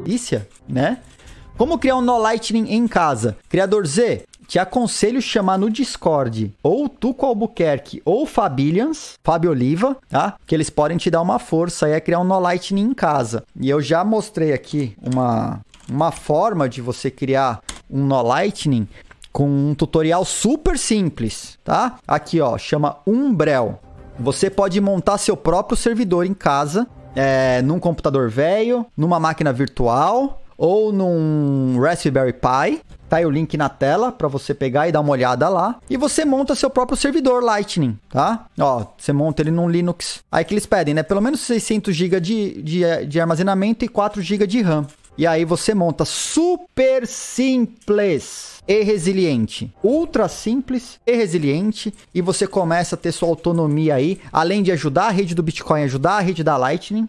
polícia, né? Como criar um No Lightning em casa? Criador Z, te aconselho chamar no Discord ou Tuco Albuquerque ou Fabilians, Fábio Oliva, tá? Que eles podem te dar uma força aí a criar um No Lightning em casa. E eu já mostrei aqui uma, uma forma de você criar um No Lightning com um tutorial super simples, tá? Aqui, ó, chama Umbrel. Você pode montar seu próprio servidor em casa é, num computador velho, numa máquina virtual ou num Raspberry Pi. Tá aí o link na tela para você pegar e dar uma olhada lá. E você monta seu próprio servidor Lightning, tá? Ó, você monta ele num Linux. Aí que eles pedem, né? Pelo menos 600 GB de, de, de armazenamento e 4 GB de RAM. E aí você monta super simples e resiliente. Ultra simples e resiliente. E você começa a ter sua autonomia aí, além de ajudar a rede do Bitcoin, ajudar a rede da Lightning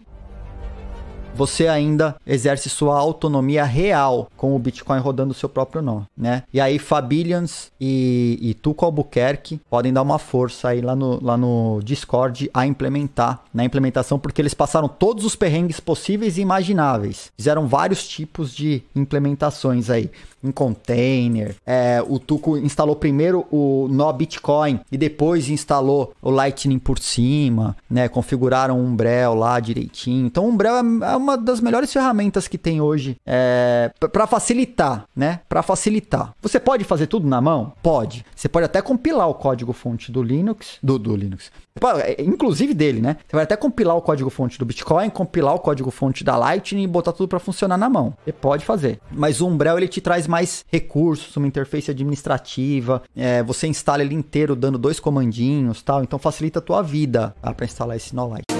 você ainda exerce sua autonomia real com o Bitcoin rodando o seu próprio nó, né? E aí Fabilians e, e Tuco Albuquerque podem dar uma força aí lá no, lá no Discord a implementar, na implementação, porque eles passaram todos os perrengues possíveis e imagináveis. Fizeram vários tipos de implementações aí, em container, é, o Tuco instalou primeiro o nó Bitcoin e depois instalou o Lightning por cima, né? Configuraram o Umbrel lá direitinho. Então o Umbrel é, é uma das melhores ferramentas que tem hoje é, para facilitar, né? Para facilitar. Você pode fazer tudo na mão? Pode. Você pode até compilar o código-fonte do Linux, do, do Linux, é, inclusive dele, né? Você vai até compilar o código-fonte do Bitcoin, compilar o código-fonte da Lightning e botar tudo para funcionar na mão. Você pode fazer. Mas o Umbrel ele te traz mais recursos, uma interface administrativa, é, você instala ele inteiro dando dois comandinhos, tal. Então facilita a tua vida tá? Ah, para instalar esse Light.